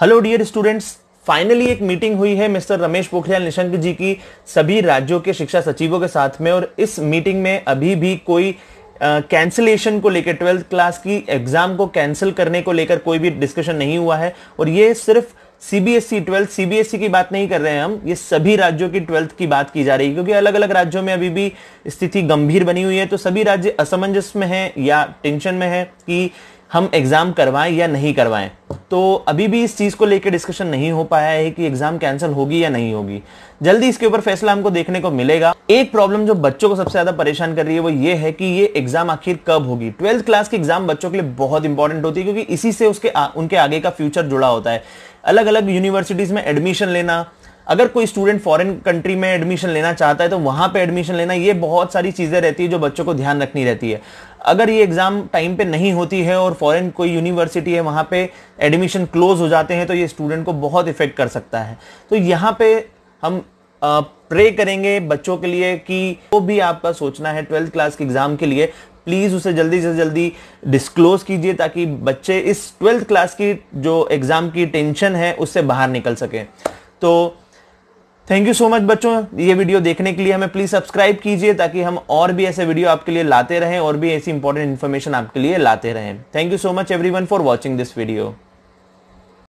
hello dear students finally एक meeting हुई है मिस्टर रमेश पोखरियाल निशंक जी की सभी राज्यों के शिक्षा सचिवों के साथ में और इस मीटिंग में अभी भी कोई कैंसिलेशन uh, को लेकर ट्वेल्थ क्लास की एग्जाम को कैंसिल करने को लेकर कोई भी डिस्कशन नहीं हुआ है और ये सिर्फ सीबीएसई ट्वेल्थ सीबीएसई की बात नहीं कर रहे हैं हम ये सभी राज्यों की ट्वेल्थ की बात की जा रही है क्योंकि अलग अलग राज्यों में अभी भी स्थिति गंभीर बनी हुई है तो सभी राज्य असमंजस में है या टेंशन में है कि हम एग्ज़ाम करवाएं या नहीं करवाएं तो अभी भी इस चीज़ को लेकर डिस्कशन नहीं हो पाया है कि एग्ज़ाम कैंसिल होगी या नहीं होगी जल्दी इसके ऊपर फैसला हमको देखने को मिलेगा एक प्रॉब्लम जो बच्चों को सबसे ज़्यादा परेशान कर रही है वो ये है कि ये एग्ज़ाम आखिर कब होगी ट्वेल्थ क्लास की एग्ज़ाम बच्चों के लिए बहुत इंपॉर्टेंट होती है क्योंकि इसी से उसके आ, उनके आगे का फ्यूचर जुड़ा होता है अलग अलग यूनिवर्सिटीज़ में एडमिशन लेना अगर कोई स्टूडेंट फॉरेन कंट्री में एडमिशन लेना चाहता है तो वहाँ पे एडमिशन लेना ये बहुत सारी चीज़ें रहती है जो बच्चों को ध्यान रखनी रहती है अगर ये एग्ज़ाम टाइम पे नहीं होती है और फॉरेन कोई यूनिवर्सिटी है वहाँ पे एडमिशन क्लोज हो जाते हैं तो ये स्टूडेंट को बहुत इफ़ेक्ट कर सकता है तो यहाँ पे हम प्रे करेंगे बच्चों के लिए कि वो भी आपका सोचना है ट्वेल्थ क्लास के एग्ज़ाम के लिए प्लीज़ उसे जल्दी से जल्दी डिस्क्लोज कीजिए ताकि बच्चे इस ट्वेल्थ क्लास की जो एग्ज़ाम की टेंशन है उससे बाहर निकल सकें तो थैंक यू सो मच बच्चों ये वीडियो देखने के लिए हमें प्लीज सब्सक्राइब कीजिए ताकि हम और भी ऐसे वीडियो आपके लिए लाते रहें और भी ऐसी इंपॉर्टेंट इन्फॉर्मेशन आपके लिए लाते रहें thank you so much everyone for watching this video